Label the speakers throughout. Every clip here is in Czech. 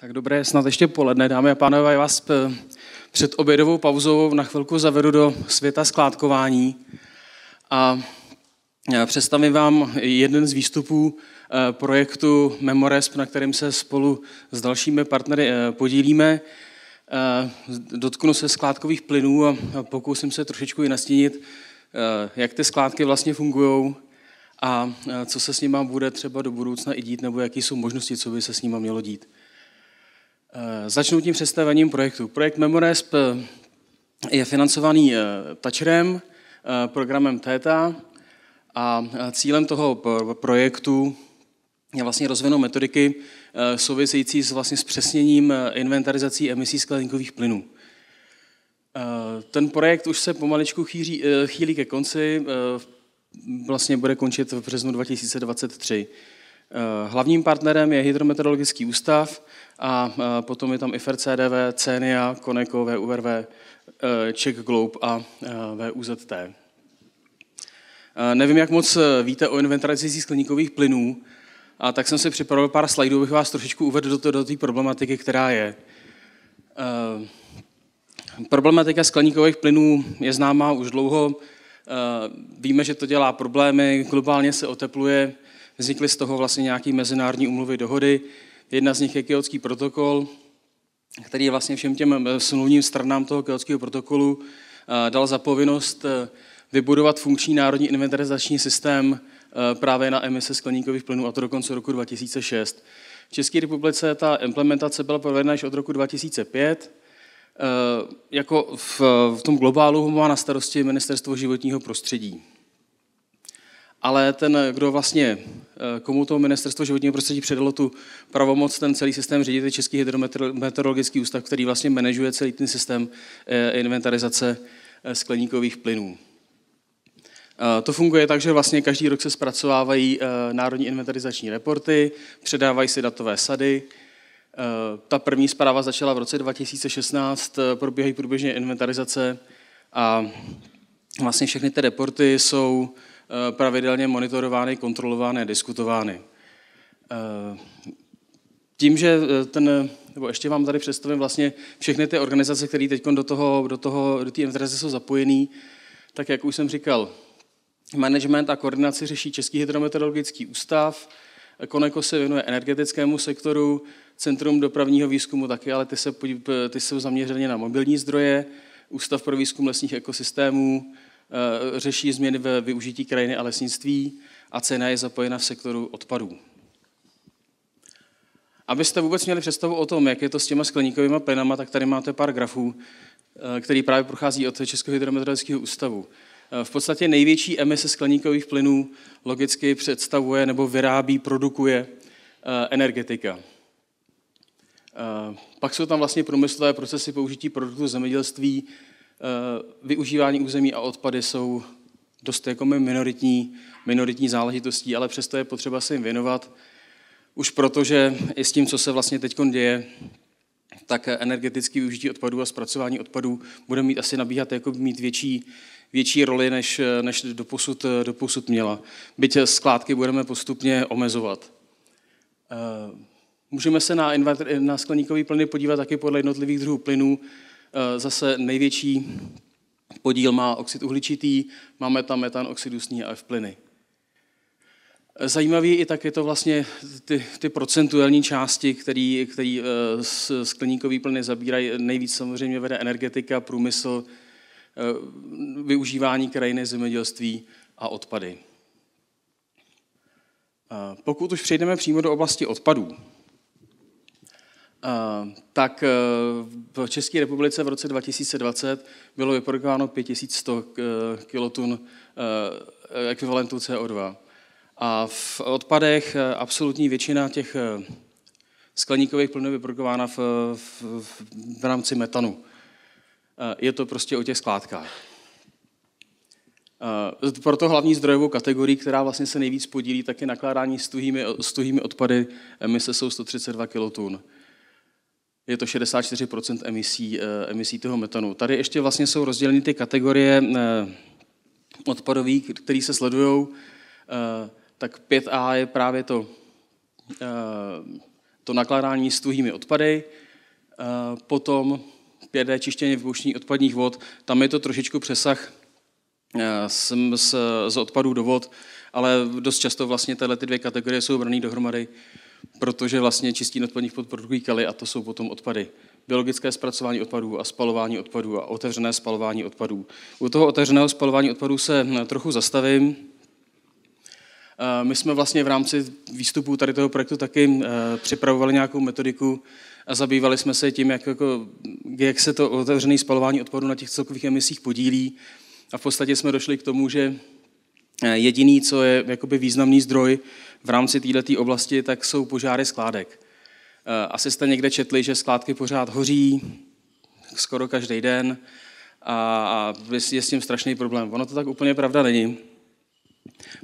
Speaker 1: Tak dobré, snad ještě poledne, dámy a pánové, vás eh, před obědovou pauzou na chvilku zavedu do světa skládkování a eh, představím vám jeden z výstupů eh, projektu Memoresp, na kterém se spolu s dalšími partnery podílíme. Dotknu se skládkových plynů a pokusím se trošičku i nastínit, jak ty skládky vlastně fungují a co se s nimi bude třeba do budoucna i dít, nebo jaký jsou možnosti, co by se s nimi mělo dít. Eh, začnu tím představením projektu. Projekt Memoresp je financovaný eh, Tačerem, eh, programem TETA a cílem toho projektu je vlastně rozvinout metodiky související s vlastně zpřesněním inventarizací emisí skleníkových plynů. Ten projekt už se pomaličku chýří, chýlí ke konci, vlastně bude končit v březnu 2023. Eh, hlavním partnerem je Hydrometeorologický ústav a eh, potom je tam IFR CDV, CENIA, Koneko, VURV, eh, Czech Globe a VUZT. Nevím, jak moc víte o inventarizaci skleníkových plynů, a tak jsem si připravil pár slajdů, abych vás trošičku uvedl do té problematiky, která je. Problematika skleníkových plynů je známá už dlouho. Víme, že to dělá problémy, globálně se otepluje, Vznikly z toho vlastně nějaké mezinárodní umluvy dohody. Jedna z nich je Kyotský protokol, který vlastně všem těm eh, smluvním stranám toho Kyotského protokolu eh, dal za povinnost eh, vybudovat funkční národní inventarizační systém právě na emise skleníkových plynů, a to do konce roku 2006. V České republice ta implementace byla provedena již od roku 2005. Jako v, v tom globálu ho má na starosti Ministerstvo životního prostředí ale ten, kdo vlastně, eh, komu to ministerstvo životního prostředí předalo tu pravomoc, ten celý systém řídit Český hydrometeorologický ústav, který vlastně manažuje celý ten systém eh, inventarizace eh, skleníkových plynů. To funguje tak, že vlastně každý rok se zpracovávají národní inventarizační reporty, předávají si datové sady. Ta první zpráva začala v roce 2016, probíhají průběžně inventarizace a vlastně všechny ty reporty jsou Eh, pravidelně monitorovány, kontrolovány, diskutovány. Eh, tím, že eh, ten, nebo ještě vám tady představím vlastně všechny ty organizace, které teď do toho, do toho, do té entereze jsou zapojený, tak jak už jsem říkal, management a koordinaci řeší Český hydrometeorologický ústav, Koneko se věnuje energetickému sektoru, Centrum dopravního výzkumu taky, ale ty, se, ty jsou zaměřeně na mobilní zdroje, Ústav pro výzkum lesních ekosystémů, Eh, řeší změny ve využití krajiny a lesnictví a cena je zapojena v sektoru odpadů. Abyste vůbec měli představu o tom, jak je to s těma skleníkovými plynama, tak tady máte pár grafů, eh, který právě prochází od Českého hydrometeorologického ústavu. Eh, v podstatě největší emise skleníkových plynů logicky představuje nebo vyrábí, produkuje energetika. Pak jsou tam vlastně průmyslové procesy použití produktů zemědělství, Eh, využívání území a odpady jsou dost jako minoritní, minoritní záležitostí, ale přesto je potřeba se jim věnovat. Už protože i s tím, co se vlastně teď děje, tak energetické využití odpadů a zpracování odpadů bude mít asi nabíhat jako mít větší, větší roli, než, než doposud, doposud měla. Byť skládky budeme postupně omezovat. Eh, můžeme se na, na skleníkový plyny podívat taky podle jednotlivých druhů plynů. Eh, zase největší podíl má oxid uhličitý, máme tam metan, oxid dusný a F plyny. Zajímavý i tak je to vlastně ty, ty procentuální části, který, který eh, skleníkový plyny zabírají. Nejvíc samozřejmě vede energetika, průmysl, eh, využívání krajiny, zemědělství a odpady. Pokud už přejdeme přímo do oblasti odpadů, tak e, v České republice v roce 2020 bylo vyprodukováno 5100 e, kilotun e, ekvivalentu CO2. A v odpadech absolutní většina těch skleníkových plynů je vyprodukována v, v, v rámci metanu. Je to prostě o těch skládkách. Proto hlavní zdrojovou kategorii, která vlastně se nejvíc podílí, tak je nakládání s tuhými, s tuhými odpady, emise jsou 132 kilotun je to 64% emisí, eh, emisí toho metanu. Tady ještě vlastně jsou rozděleny ty kategorie eh, odpadový, které se sledují. Eh, tak 5A je právě to, to nakládání s tuhými odpady. Potom 5D čištění vypouštění odpadních vod. Tam je to trošičku přesah z, z, z odpadů do vod, ale dost často vlastně tyhle ty dvě kategorie jsou brané dohromady protože vlastně čistí odpadních pod produkují kaly a to jsou potom odpady. Biologické zpracování odpadů a spalování odpadů a otevřené spalování odpadů. U toho otevřeného spalování odpadů se eh, trochu zastavím. Eh, my jsme vlastně v rámci výstupu tady toho projektu taky eh, připravovali nějakou metodiku a zabývali jsme se tím, jak, jako, jak se to otevřené spalování odpadů na těch celkových emisích podílí. A v podstatě jsme došli k tomu, že jediný, co je jakoby významný zdroj, v rámci této oblasti, tak jsou požáry skládek. Eh, asi jste někde četli, že skládky pořád hoří, skoro každý den a je s tím strašný problém. Ono to tak úplně pravda není.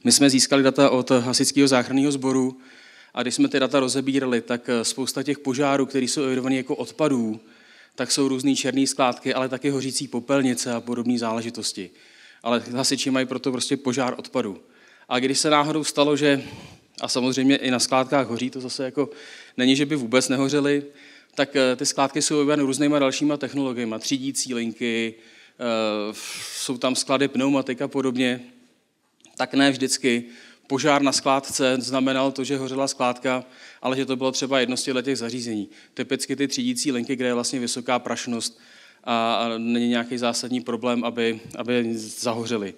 Speaker 1: My jsme získali data od hasičského záchranného sboru a když jsme ty data rozebírali, tak eh, spousta těch požárů, které jsou evidované jako odpadů, tak jsou různé černé skládky, ale taky hořící popelnice a podobné záležitosti. Ale hasiči mají proto prostě požár odpadu. A když se náhodou stalo, že a samozřejmě i na skládkách hoří, to zase jako není, že by vůbec nehořely, tak eh, ty skládky jsou vybrané různýma dalšíma technologiemi, třídící linky, eh, jsou tam sklady pneumatik a podobně, tak ne vždycky požár na skládce znamenal to, že hořela skládka, ale že to bylo třeba jedno z těch zařízení. Typicky ty třídící linky, kde je vlastně vysoká prašnost a není nějaký zásadní problém, aby, aby zahořely.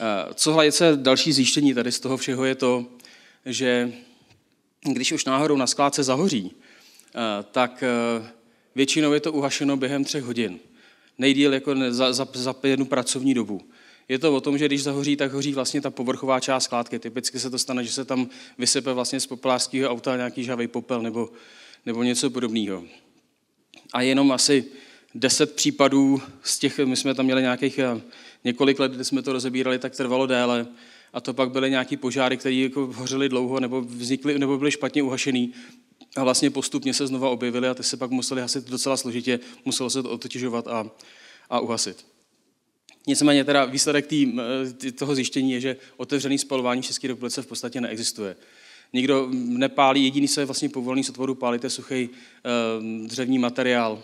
Speaker 1: Eh, co hladce další zjištění tady z toho všeho je to, že když už náhodou na skládce zahoří, eh, tak eh, většinou je to uhašeno během třech hodin. Nejdíl jako za, za, za jednu pracovní dobu. Je to o tom, že když zahoří, tak hoří vlastně ta povrchová část skládky. Typicky se to stane, že se tam vysype vlastně z popelářského auta nějaký žavý popel nebo, nebo něco podobného. A jenom asi deset případů z těch, my jsme tam měli nějakých eh, několik let, kdy jsme to rozebírali, tak trvalo déle. A to pak byly nějaký požáry, které jako hořely dlouho nebo, vznikly, nebo byly špatně uhašený. A vlastně postupně se znova objevily a ty se pak museli hasit docela složitě, muselo se to otěžovat a, a uhasit. Nicméně teda výsledek tý, eh, toho zjištění je, že otevřený spalování v České republice v podstatě neexistuje. Nikdo nepálí, jediný, se vlastně povolený z pálí, to je suchý eh, dřevní materiál,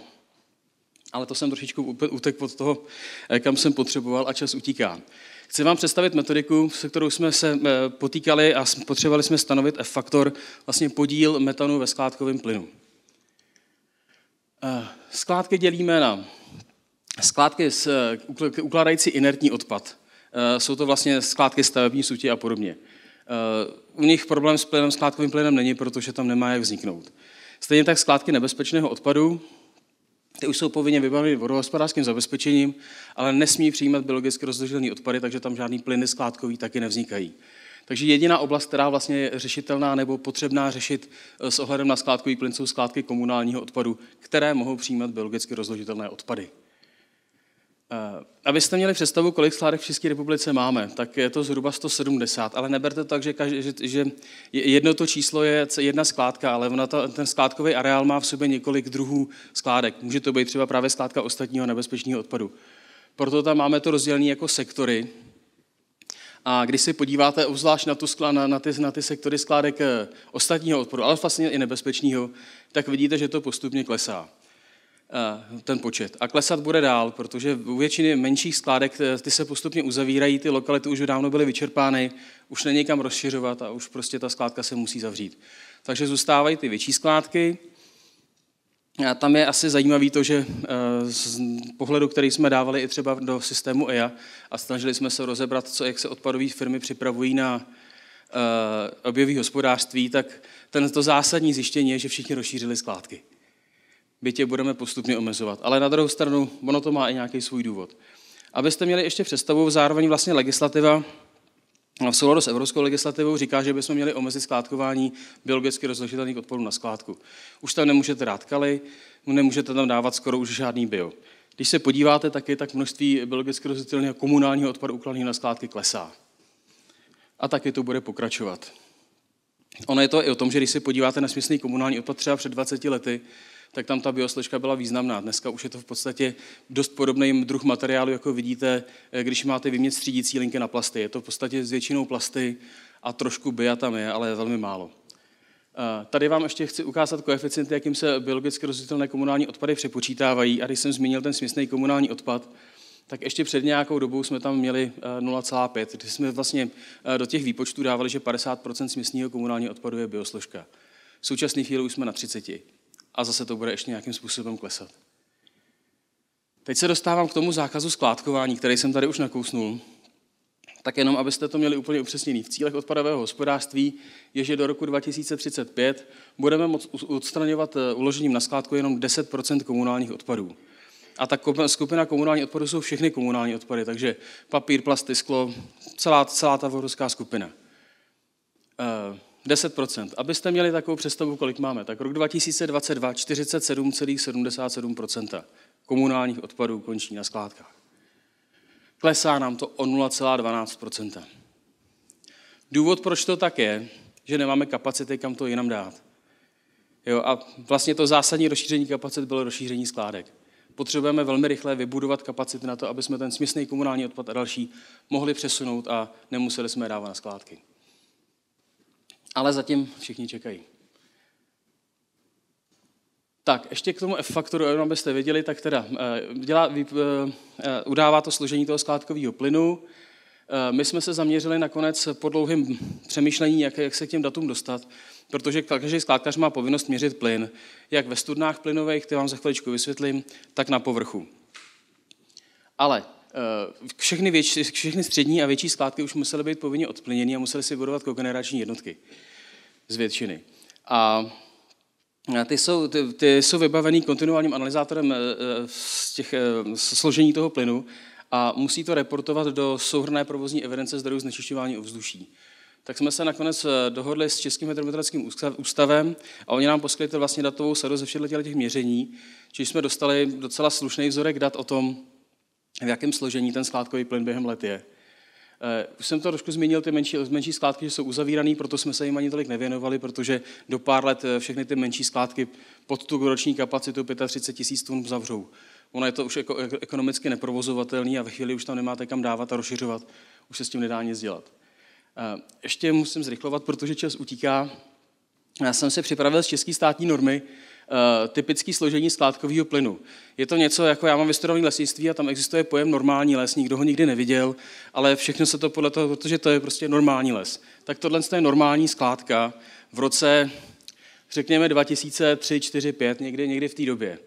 Speaker 1: ale to jsem trošičku utek od toho, eh, kam jsem potřeboval a čas utíká. Chci vám představit metodiku, se kterou jsme se eh, potýkali a potřebovali jsme stanovit F-faktor, vlastně podíl metanu ve skládkovém plynu. Eh, skládky dělíme na skládky s, ukládající inertní odpad. Jsou to vlastně skládky stavební sutě a podobně. U nich problém s plynem, skládkovým plynem není, protože tam nemá jak vzniknout. Stejně tak skládky nebezpečného odpadu, ty už jsou povinně vybaveny vodohospodářským zabezpečením, ale nesmí přijímat biologicky rozložitelné odpady, takže tam žádný plyny skládkový taky nevznikají. Takže jediná oblast, která vlastně je řešitelná nebo potřebná řešit eh, s ohledem na skládkový plyn, jsou skládky komunálního odpadu, které mohou přijímat biologicky rozložitelné odpady. Eh, abyste měli představu, kolik skládek v České republice máme, tak je to zhruba 170, ale neberte to tak, že, každý, že, že jedno to číslo je jedna skládka, ale ona to, ten skládkový areál má v sobě několik druhů skládek. Může to být třeba právě skládka ostatního nebezpečného odpadu. Proto tam máme to rozdělené jako sektory. A když se podíváte obzvlášť na, tu, na, na, ty, na ty sektory skládek eh, ostatního odpadu, ale vlastně i nebezpečného, tak vidíte, že to postupně klesá. Eh, ten počet. A klesat bude dál, protože u většiny menších skládek eh, ty se postupně uzavírají, ty lokality už dávno byly vyčerpány, už není kam rozšiřovat a už prostě ta skládka se musí zavřít. Takže zůstávají ty větší skládky. A tam je asi zajímavé to, že eh, z pohledu, který jsme dávali i třeba do systému EIA a snažili jsme se rozebrat, co, jak se odpadové firmy připravují na objeví hospodářství, tak tento zásadní zjištění je, že všichni rozšířili skládky by tě budeme postupně omezovat. Ale na druhou stranu, ono to má i nějaký svůj důvod. Abyste měli ještě představu, zároveň vlastně legislativa v souladu s evropskou legislativou říká, že bychom měli omezit skládkování biologicky rozložitelných odpadů na skládku. Už tam nemůžete dát kaly, nemůžete tam dávat skoro už žádný bio. Když se podíváte taky, tak množství biologicky rozložitelného komunálního odpadu ukladeného na skládky klesá. A taky to bude pokračovat. Ono je to i o tom, že když se podíváte na směsný komunální odpad třeba před 20 lety, tak tam ta biosložka byla významná. Dneska už je to v podstatě dost podobný druh materiálu, jako vidíte, eh, když máte vyměnit střídící linky na plasty. Je to v podstatě s většinou plasty a trošku bia tam je, ale je velmi málo. Eh, tady vám ještě chci ukázat koeficienty, jakým se biologicky rozdělitelné komunální odpady přepočítávají. A když jsem zmínil ten směsný komunální odpad, tak ještě před nějakou dobou jsme tam měli 0,5, eh, kdy jsme vlastně do těch výpočtů dávali, že 50 směsného komunálního odpadu je biosložka. V současné chvíli už jsme na 30 a zase to bude ještě nějakým způsobem klesat. Teď se dostávám k tomu zákazu skládkování, který jsem tady už nakousnul. Tak jenom, abyste to měli úplně upřesněný. V cílech odpadového hospodářství je, že do roku 2035 budeme moc odstraňovat eh, uložením na skládku jenom 10 komunálních odpadů. A ta skupina komunální odpadů jsou všechny komunální odpady, takže papír, plasty, sklo, celá, celá ta obrovská skupina. Eh, 10%. Abyste měli takovou představu, kolik máme, tak rok 2022 47,77% komunálních odpadů končí na skládkách. Klesá nám to o 0,12%. Důvod, proč to tak je, že nemáme kapacity, kam to jinam dát. Jo, a vlastně to zásadní rozšíření kapacit bylo rozšíření skládek. Potřebujeme velmi rychle vybudovat kapacity na to, aby jsme ten směsný komunální odpad a další mohli přesunout a nemuseli jsme dávat na skládky ale zatím všichni čekají. Tak, ještě k tomu F-faktoru, jenom abyste věděli, tak teda eh, dělá, eh, eh, udává to složení toho skládkového plynu. My jsme se zaměřili nakonec po dlouhém přemýšlení, jak, jak se k těm datům dostat, protože každý skládkař má povinnost měřit plyn, jak ve studnách plynových, ty vám za chviličku vysvětlím, tak na povrchu. Ale Eh, všechny, větši, všechny střední a větší skládky už musely být povinně odplněny a musely si budovat kogenerační jednotky z většiny. A ty jsou, ty, ty jsou vybavený kontinuálním analyzátorem eh, eh, z těch, z složení toho plynu a musí to reportovat do souhrné provozní evidence zdrojů znečišťování ovzduší. Tak jsme se nakonec dohodli s Českým hydrometrickým ústavem a oni nám poskytli vlastně datovou sadu ze všech těch měření, čili jsme dostali docela slušný vzorek dat o tom, v jakém složení ten skládkový plyn během let je. Eh, už jsem to trošku zmínil, ty menší, menší skládky že jsou uzavírané, proto jsme se jim ani tolik nevěnovali, protože do pár let eh, všechny ty menší skládky pod tu roční kapacitu 35 tisíc tun zavřou. Ono je to už jako ekonomicky neprovozovatelný a ve chvíli už tam nemáte kam dávat a rozšiřovat, už se s tím nedá nic dělat. Eh, ještě musím zrychlovat, protože čas utíká. Já jsem se připravil z české státní normy, Eh, typické složení skládkového plynu. Je to něco, jako já mám vystudovaný lesnictví a tam existuje pojem normální les, nikdo ho nikdy neviděl, ale všechno se to podle toho, protože to je prostě normální les. Tak tohle je normální skládka v roce, řekněme, 2003, 4, 5, někdy, někdy v té době.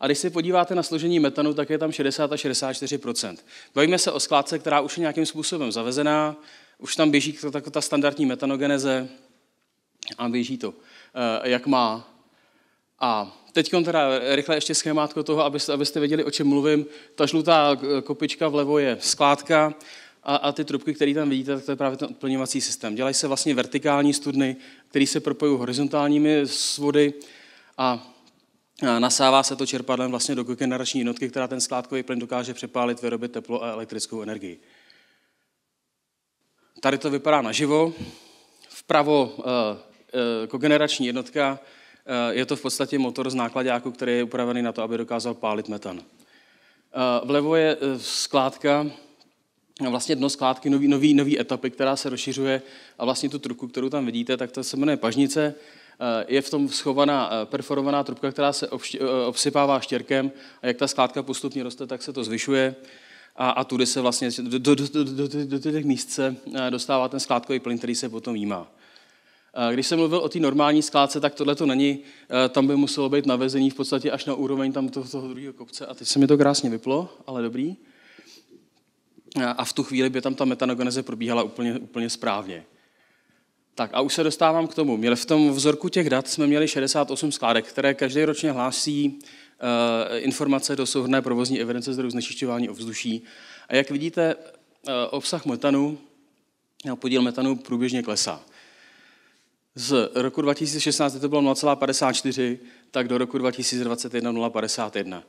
Speaker 1: A když se podíváte na složení metanu, tak je tam 60 a 64 Bavíme se o skládce, která už je nějakým způsobem zavezená, už tam běží ta, ta standardní metanogeneze a běží to, eh, jak má. A teď teda rychle ještě schémátko toho, abyste, abyste věděli, o čem mluvím. Ta žlutá eh, kopička vlevo je skládka a, a ty trubky, které tam vidíte, tak to je právě ten odplňovací systém. Dělají se vlastně vertikální studny, které se propojují horizontálními svody a nasává se to čerpadlem vlastně do kogenerační jednotky, která ten skládkový plyn dokáže přepálit, vyrobit teplo a elektrickou energii. Tady to vypadá naživo. Vpravo eh, eh, kogenerační jednotka, je to v podstatě motor z nákladáku, který je upravený na to, aby dokázal pálit metan. Vlevo je skládka, vlastně dno skládky, nový, nový, nový etapy, která se rozšiřuje a vlastně tu trubku, kterou tam vidíte, tak to se jmenuje pažnice. Je v tom schovaná perforovaná trubka, která se obsypává štěrkem a jak ta skládka postupně roste, tak se to zvyšuje a, a tudy se vlastně do, do, do, do, do, do těch míst se dostává ten skládkový plyn, který se potom jímá. Eh, když jsem mluvil o té normální skládce, tak tohle to není, eh, tam by muselo být navezený v podstatě až na úroveň tam toho, toho druhého kopce a teď se mi to krásně vyplo, ale dobrý. Eh, a v tu chvíli by tam ta metanogeneze probíhala úplně, úplně správně. Tak a už se dostávám k tomu. Měli v tom vzorku těch dat jsme měli 68 skládek, které každý ročně hlásí informace do souhrné provozní evidence zdrojů znečišťování ovzduší. A jak vidíte, obsah metanu, no, podíl metanu průběžně klesá. Z roku 2016, kdy to bylo 0,54, tak do roku 2021 0,51.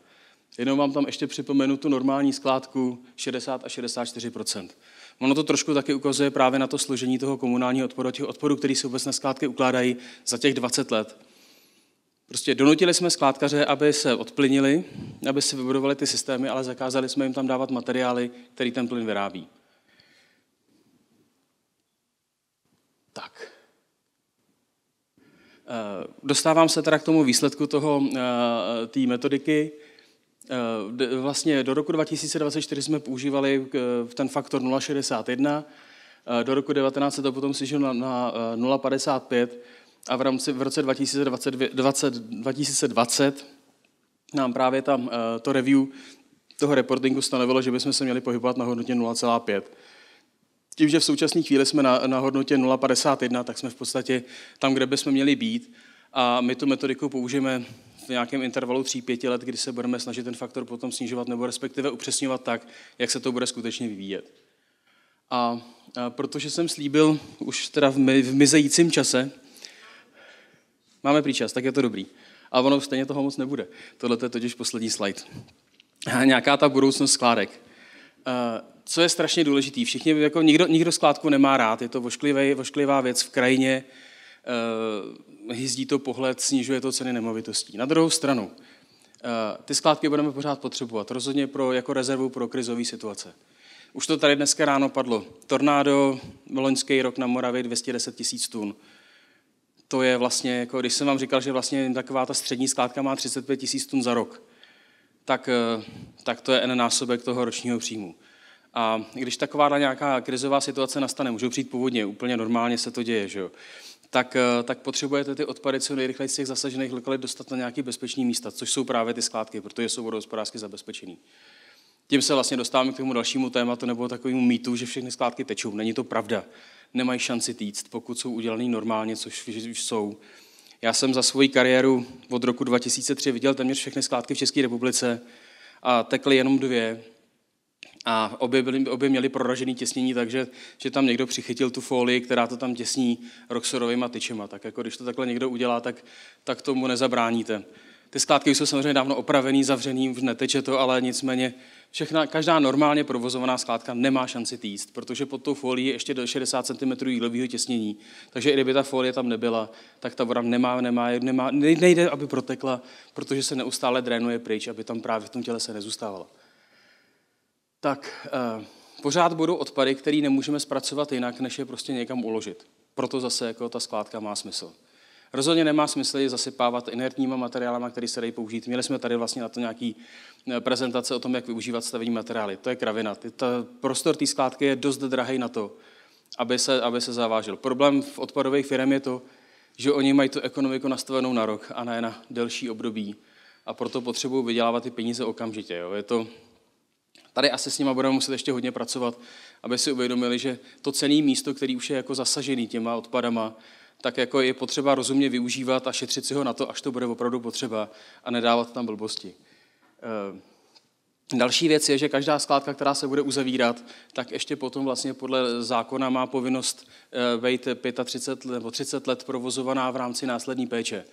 Speaker 1: Jenom vám tam ještě připomenu tu normální skládku 60 a 64 Ono to trošku taky ukazuje právě na to složení toho komunálního odporu, těch odporů, který se vůbec na skládky ukládají za těch 20 let. Prostě donutili jsme skládkaře, aby se odplynili, aby se vybudovali ty systémy, ale zakázali jsme jim tam dávat materiály, který ten plyn vyrábí. Tak. Eh, dostávám se teda k tomu výsledku toho, eh, té metodiky. Eh, vlastně do roku 2024 jsme používali ten faktor 0,61, do roku 19 se to potom snižilo na, 0,55 a v, rámci, v roce 2020, 20, 2020 nám právě tam to review toho reportingu stanovilo, že bychom se měli pohybovat na hodnotě 0,5 tím, že v současné chvíli jsme na, na hodnotě 0,51, tak jsme v podstatě tam, kde bychom měli být. A my tu metodiku použijeme v nějakém intervalu 3-5 let, kdy se budeme snažit ten faktor potom snižovat nebo respektive upřesňovat tak, jak se to bude skutečně vyvíjet. A, a protože jsem slíbil už teda v, my, v mizejícím čase, máme prý čas, tak je to dobrý. A ono stejně toho moc nebude. Tohle je totiž poslední slide. A nějaká ta budoucnost skládek co je strašně důležitý, všichni, jako nikdo, nikdo skládku nemá rád, je to vošklivý, vošklivá věc v krajině, uh, hyzdí to pohled, snižuje to ceny nemovitostí. Na druhou stranu, uh, ty skládky budeme pořád potřebovat, rozhodně pro, jako rezervu pro krizové situace. Už to tady dneska ráno padlo. Tornádo, loňský rok na Moravě 210 tisíc tun. To je vlastně, jako, když jsem vám říkal, že vlastně taková ta střední skládka má 35 tisíc tun za rok, tak, eh, tak to je N násobek toho ročního příjmu. A když taková nějaká krizová situace nastane, můžou přijít původně, úplně normálně se to děje, že jo? Tak, eh, tak potřebujete ty odpady co nejrychleji z těch zasažených lokalit dostat na nějaké bezpečné místa, což jsou právě ty skládky, protože jsou vodohospodářsky zabezpečený. Tím se vlastně dostáváme k tomu dalšímu tématu nebo takovému mýtu, že všechny skládky tečou. Není to pravda. Nemají šanci týct, pokud jsou udělané normálně, což jsou. Já jsem za svoji kariéru od roku 2003 viděl téměř všechny skládky v České republice a tekly jenom dvě a obě, byly, obě měli proražený těsnění, takže že tam někdo přichytil tu folii, která to tam těsní roxorovými tyčema. Tak jako když to takhle někdo udělá, tak, tak tomu nezabráníte. Ty skládky jsou samozřejmě dávno opravený, zavřený, už neteče to, ale nicméně všechna, každá normálně provozovaná skládka nemá šanci týst, protože pod tou folií je ještě do 60 cm jílového těsnění. Takže i kdyby ta folie tam nebyla, tak ta voda nemá, nemá, nemá, nejde, aby protekla, protože se neustále drénuje pryč, aby tam právě v tom těle se nezůstávala tak eh, pořád budou odpady, které nemůžeme zpracovat jinak, než je prostě někam uložit. Proto zase jako ta skládka má smysl. Rozhodně nemá smysl je zasypávat inertníma materiálama, které se dají použít. Měli jsme tady vlastně na to nějaký eh, prezentace o tom, jak využívat stavební materiály. To je kravina. Ta prostor té skládky je dost drahý na to, aby se, aby se zavážil. Problém v odpadových firm je to, že oni mají tu ekonomiku nastavenou na rok a ne na delší období. A proto potřebují vydělávat ty peníze okamžitě. Jo. Je to, Tady asi s nima budeme muset ještě hodně pracovat, aby si uvědomili, že to cený místo, který už je jako zasažený těma odpadama, tak jako je potřeba rozumně využívat a šetřit si ho na to, až to bude opravdu potřeba a nedávat tam blbosti. Eh, další věc je, že každá skládka, která se bude uzavírat, tak ještě potom vlastně podle zákona má povinnost být eh, 35 nebo 30 let provozovaná v rámci následní péče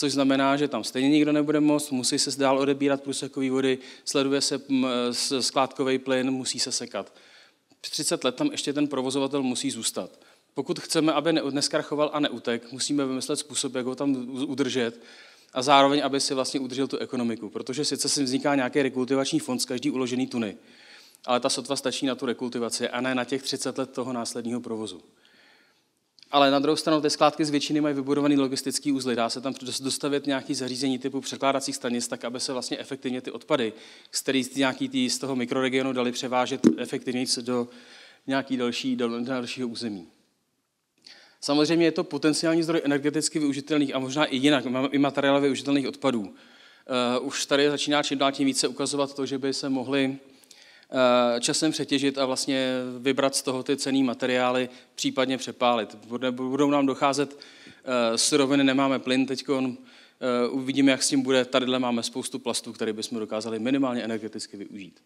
Speaker 1: což znamená, že tam stejně nikdo nebude moct, musí se dál odebírat průsekové vody, sleduje se mm, skládkový plyn, musí se sekat. 30 let tam ještě ten provozovatel musí zůstat. Pokud chceme, aby neskrachoval a neutek, musíme vymyslet způsob, jak ho tam udržet a zároveň, aby si vlastně udržel tu ekonomiku, protože sice si vzniká nějaký rekultivační fond z každý uložený tuny, ale ta sotva stačí na tu rekultivaci a ne na těch 30 let toho následního provozu. Ale na druhou stranu ty skládky z většiny mají vybudovaný logistický úzly. Dá se tam dostavit nějaké zařízení typu překládacích stanic, tak aby se vlastně efektivně ty odpady, z kterých nějaký tý z toho mikroregionu dali převážet efektivně do nějaký další, do dalšího území. Samozřejmě je to potenciální zdroj energeticky využitelných a možná i jinak, i materiálově využitelných odpadů. Eh, už tady začíná čím dál tím více ukazovat to, že by se mohly Eh, časem přetěžit a vlastně vybrat z toho ty cený materiály, případně přepálit. Budou nám docházet eh, suroviny, nemáme plyn teď, eh, uvidíme, jak s tím bude. Tadyhle máme spoustu plastů, které bychom dokázali minimálně energeticky využít.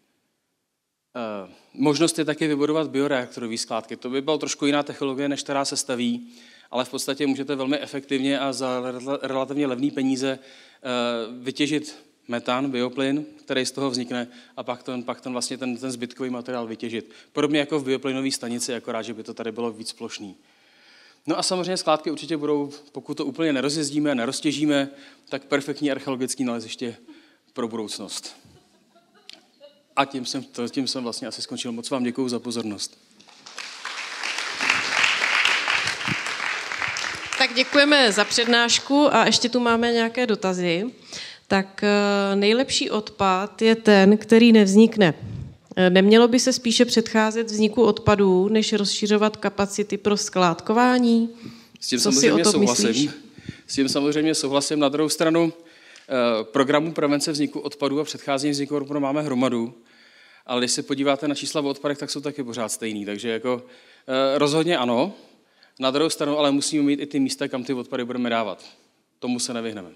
Speaker 1: Možnost je také vybudovat bioreaktorové skládky. To by byla trošku jiná technologie, než která se staví, ale v podstatě můžete velmi efektivně a za relativně levné peníze vytěžit metan, bioplyn, který z toho vznikne a pak ten, pak ten, vlastně ten, ten zbytkový materiál vytěžit. Podobně jako v bioplynové stanici, akorát, že by to tady bylo víc plošný. No a samozřejmě skládky určitě budou, pokud to úplně nerozjezdíme, neroztěžíme, tak perfektní archeologický naleziště pro budoucnost. A tím jsem, to, tím jsem vlastně asi skončil. Moc vám
Speaker 2: děkuji za pozornost. Tak děkujeme za přednášku a ještě tu máme nějaké dotazy tak eh, nejlepší odpad je ten, který nevznikne. Eh, nemělo by se spíše předcházet vzniku odpadů, než rozšiřovat kapacity pro skládkování? S tím Co samozřejmě si o tom souhlasím. Myslíš?
Speaker 1: S tím samozřejmě souhlasím. Na druhou stranu eh, programu prevence vzniku odpadů a předcházení vzniku odpadů máme hromadu, ale když se podíváte na čísla v odpadech, tak jsou taky pořád stejný. Takže jako rozhodně ano, na druhou stranu ale musíme mít i ty místa, kam ty odpady budeme dávat. Tomu se nevyhneme.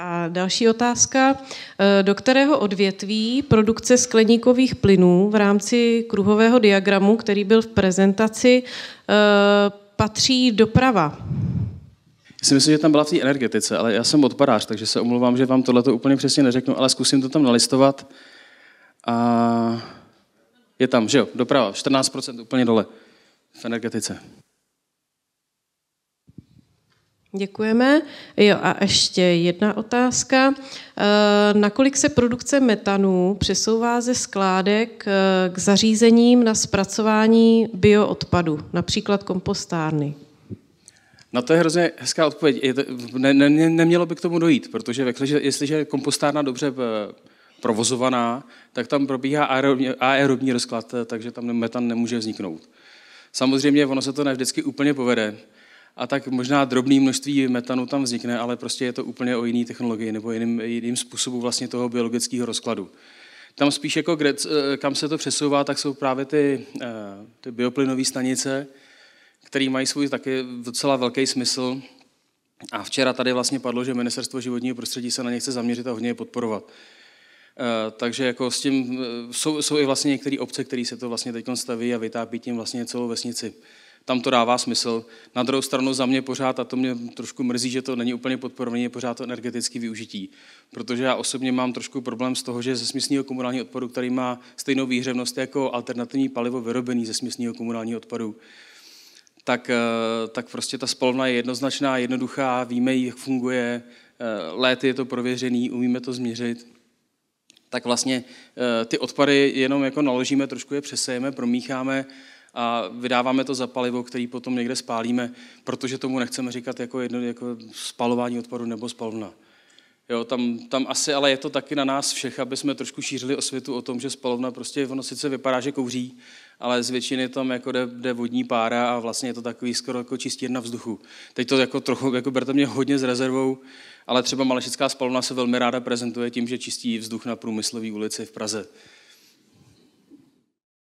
Speaker 2: A další otázka. Eh, do kterého odvětví produkce skleníkových plynů v rámci kruhového diagramu, který byl v prezentaci, eh, patří doprava?
Speaker 1: Já si myslím, že tam byla v té energetice, ale já jsem odpadář, takže se omlouvám, že vám tohle úplně přesně neřeknu, ale zkusím to tam nalistovat. A je tam, že jo, doprava, 14% úplně dole v energetice.
Speaker 2: Děkujeme. Jo, a ještě jedna otázka. Eh, nakolik se produkce metanu přesouvá ze skládek eh, k zařízením na zpracování bioodpadu, například kompostárny?
Speaker 1: Na to je hrozně hezká odpověď. Ne, ne, nemělo by k tomu dojít, protože jestliže je kompostárna dobře eh, provozovaná, tak tam probíhá aerobní, aerobní rozklad, takže tam metan nemůže vzniknout. Samozřejmě ono se to ne vždycky úplně povede, a tak možná drobné množství metanu tam vznikne, ale prostě je to úplně o jiné technologii nebo jiným, jiným způsobu vlastně toho biologického rozkladu. Tam spíš jako, kde, eh, kam se to přesouvá, tak jsou právě ty, eh, ty bioplynové stanice, které mají svůj taky docela velký smysl. A včera tady vlastně padlo, že Ministerstvo životního prostředí se na ně chce zaměřit a hodně je podporovat. Eh, takže jako s tím jsou, jsou i vlastně některé obce, které se to vlastně teď staví a vytápí tím vlastně celou vesnici tam to dává smysl. Na druhou stranu za mě pořád, a to mě trošku mrzí, že to není úplně podporovaný, je pořád to energetické využití. Protože já osobně mám trošku problém z toho, že ze směsního komunálního odpadu, který má stejnou výhřevnost jako alternativní palivo vyrobený ze směsního komunálního odpadu, tak, eh, tak prostě ta spolovna je jednoznačná, jednoduchá, víme, jak funguje, eh, léty je to prověřený, umíme to změřit tak vlastně eh, ty odpady jenom jako naložíme, trošku je přesejeme, promícháme a vydáváme to za palivo, který potom někde spálíme, protože tomu nechceme říkat jako, jedno, jako spalování odpadu nebo spalovna. Jo, tam, tam asi, ale je to taky na nás všech, aby jsme trošku šířili osvětu o tom, že spalovna prostě, ono sice vypadá, že kouří, ale z většiny tam jako jde, jde vodní pára a vlastně je to takový skoro jako čistírna vzduchu. Teď to jako trochu, jako berte mě hodně s rezervou, ale třeba Malešická spalovna se velmi ráda prezentuje tím, že čistí vzduch na průmyslové ulici v Praze.